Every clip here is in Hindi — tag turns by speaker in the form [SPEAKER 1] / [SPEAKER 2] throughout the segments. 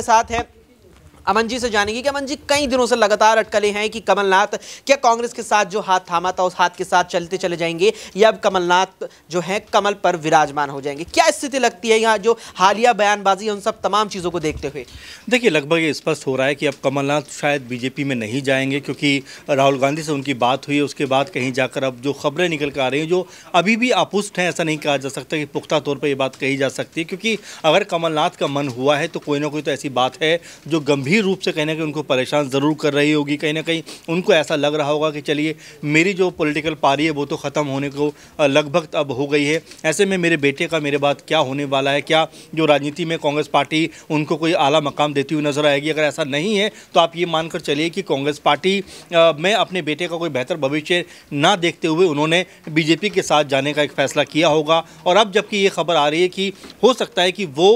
[SPEAKER 1] हमारे साथ हैं अमन जी से जानेंगे कि अमन जी कई दिनों से लगातार अटकले हैं कि कमलनाथ क्या कांग्रेस के साथ जो हाथ थामा था उस हाथ के साथ चलते चले जाएंगे या अब कमलनाथ जो है कमल पर विराजमान हो जाएंगे क्या स्थिति लगती है यहाँ जो हालिया बयानबाजी है उन सब
[SPEAKER 2] तमाम चीज़ों को देखते हुए देखिए लगभग ये स्पष्ट हो रहा है कि अब कमलनाथ शायद बीजेपी में नहीं जाएंगे क्योंकि राहुल गांधी से उनकी बात हुई उसके बाद कहीं जाकर अब जो खबरें निकल कर आ रही हैं जो अभी भी अपुष्ट हैं ऐसा नहीं कहा जा सकता कि पुख्ता तौर पर यह बात कही जा सकती है क्योंकि अगर कमलनाथ का मन हुआ है तो कोई ना कोई तो ऐसी बात है जो गंभीर गंभीर रूप से कहीं ना कहीं उनको परेशान ज़रूर कर रही होगी कहीं ना कहीं उनको ऐसा लग रहा होगा कि चलिए मेरी जो पॉलिटिकल पारी है वो तो ख़त्म होने को लगभग अब हो गई है ऐसे में मेरे बेटे का मेरे बाद क्या होने वाला है क्या जो राजनीति में कांग्रेस पार्टी उनको कोई आला मकाम देती हुई नज़र आएगी अगर ऐसा नहीं है तो आप ये मानकर चलिए कि कांग्रेस पार्टी में अपने बेटे का कोई बेहतर भविष्य ना देखते हुए उन्होंने बीजेपी के साथ जाने का एक फैसला किया होगा और अब जबकि ये खबर आ रही है कि हो सकता है कि वो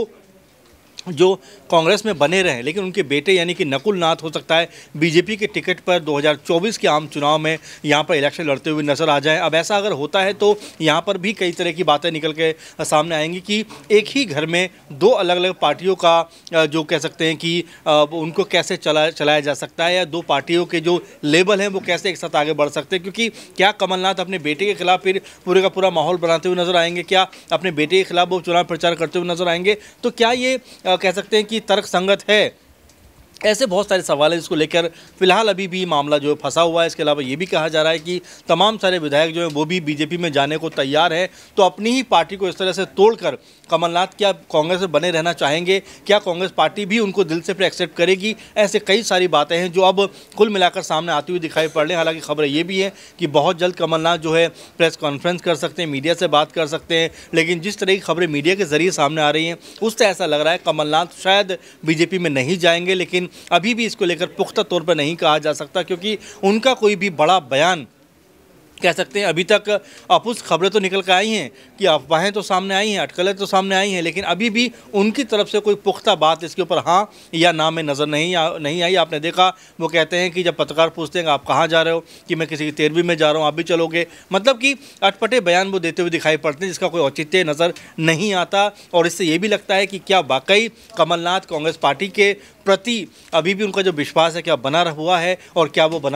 [SPEAKER 2] जो कांग्रेस में बने रहे लेकिन उनके बेटे यानी कि नकुल नाथ हो सकता है बीजेपी के टिकट पर 2024 के आम चुनाव में यहाँ पर इलेक्शन लड़ते हुए नजर आ जाए अब ऐसा अगर होता है तो यहाँ पर भी कई तरह की बातें निकल के सामने आएंगी कि एक ही घर में दो अलग अलग पार्टियों का जो कह सकते हैं कि उनको कैसे चला चलाया जा सकता है या दो पार्टियों के जो लेबल हैं वो कैसे एक साथ आगे बढ़ सकते हैं क्योंकि क्या कमलनाथ अपने बेटे के खिलाफ फिर पूरे का पूरा माहौल बनाते हुए नजर आएंगे क्या अपने बेटे के खिलाफ वो चुनाव प्रचार करते हुए नजर आएंगे तो क्या ये कह सकते हैं कि तर्क संगत है ऐसे बहुत सारे सवाल हैं जिसको लेकर फिलहाल अभी भी मामला जो है फंसा हुआ है इसके अलावा ये भी कहा जा रहा है कि तमाम सारे विधायक जो हैं वो भी बीजेपी में जाने को तैयार हैं तो अपनी ही पार्टी को इस तरह से तोड़कर कमलनाथ क्या कांग्रेस में बने रहना चाहेंगे क्या कांग्रेस पार्टी भी उनको दिल से फिर एक्सेप्ट करेगी ऐसे कई सारी बातें हैं जो अब कुल मिलाकर सामने आती हुई दिखाई पड़ रही हालांकि खबर ये भी है कि बहुत जल्द कमलनाथ जो है प्रेस कॉन्फ्रेंस कर सकते हैं मीडिया से बात कर सकते हैं लेकिन जिस तरह की खबरें मीडिया के ज़रिए सामने आ रही हैं उससे ऐसा लग रहा है कमलनाथ शायद बीजेपी में नहीं जाएंगे लेकिन अभी भी इसको लेकर पुख्ता तौर पर नहीं कहा जा सकता क्योंकि उनका कोई भी बड़ा बयान कह सकते हैं अभी तक अपुष्ट खबरें तो निकल कर आई हैं कि अफवाहें तो सामने आई हैं अटकलें तो सामने आई हैं लेकिन अभी भी उनकी तरफ से कोई पुख्ता बात इसके ऊपर हाँ या ना में नज़र नहीं आ, नहीं आई आपने देखा वो कहते हैं कि जब पत्रकार पूछते हैं आप कहाँ जा रहे हो कि मैं किसी की तेरहवीं में जा रहा हूँ आप भी चलोगे मतलब कि अटपटे बयान वो देते हुए दिखाई पड़ते हैं जिसका कोई औचित्य नज़र नहीं आता और इससे ये भी लगता है कि क्या वाकई कमलनाथ कांग्रेस पार्टी के प्रति अभी भी उनका जो विश्वास है क्या बना हुआ है और क्या वो बना